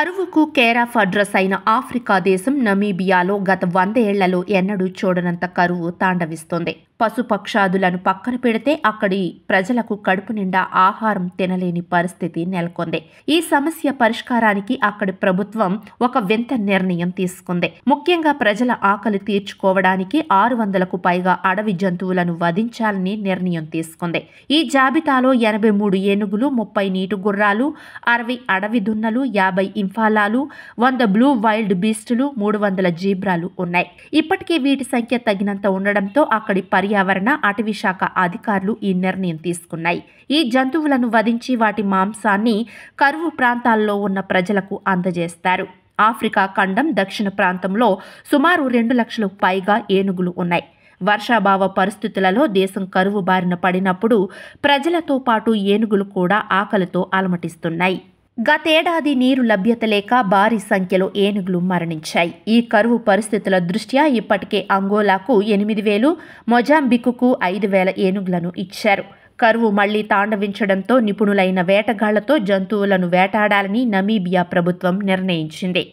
కరువుకు care of of address అయిన Africa దేశం నమీబియాలో గత వందేళ్లలో ఎన్నడూ చూడనంత కరువు తాండవిస్తోంది పశుపక్షాదులను పక్కన పెడితే అక్కడి ప్రజలకు కడుపు నిండా ఆహారం తినలేని పరిస్థితి నెలకొంది ఈ సమస్య పరిష్కారానికి అక్కడి ప్రభుత్వం ఒక వింత నిర్ణయం తీసుకుంది ముఖ్యంగా ప్రజల ఆకలి తీర్చుకోవడానికి ఆరు వందలకు పైగా అడవి జంతువులను వధించాలని నిర్ణయం తీసుకుంది ఈ జాబితాలో ఎనభై మూడు ఏనుగులు ముప్పై నీటి గుర్రాలు అరవై అడవి దున్నలు యాభై ఇంఫాలాలు వంద బ్లూ వైల్డ్ బీస్టులు మూడు వందల జీబ్రాలు ఉన్నాయి ఇప్పటికీ వీటి సంఖ్య తగినంత ఉండడంతో అక్కడి పర్య పర్యావరణ అటవీ శాఖ అధికారులు ఈ నిర్ణయం తీసుకున్నాయి ఈ జంతువులను వధించి వాటి మాంసాన్ని కరువు ప్రాంతాల్లో ఉన్న ప్రజలకు అందజేస్తారు ఆఫ్రికా ఖండం దక్షిణ ప్రాంతంలో సుమారు రెండు లక్షలకు పైగా ఏనుగులు ఉన్నాయి వర్షాభావ పరిస్థితులలో దేశం కరువు బారిన పడినప్పుడు ప్రజలతో పాటు ఏనుగులు కూడా ఆకలితో అలమటిస్తున్నాయి గతేడాది నీరు లభ్యత లేక భారీ సంఖ్యలో ఏనుగులు మరణించాయి ఈ కరువు పరిస్థితుల దృష్ట్యా ఇప్పటికే అంగోలాకు ఎనిమిది వేలు మొజాంబిక్కు ఐదు వేల ఏనుగులను ఇచ్చారు కరువు మళ్లీ తాండవించడంతో నిపుణులైన వేటగాళ్లతో జంతువులను వేటాడాలని నమీబియా ప్రభుత్వం నిర్ణయించింది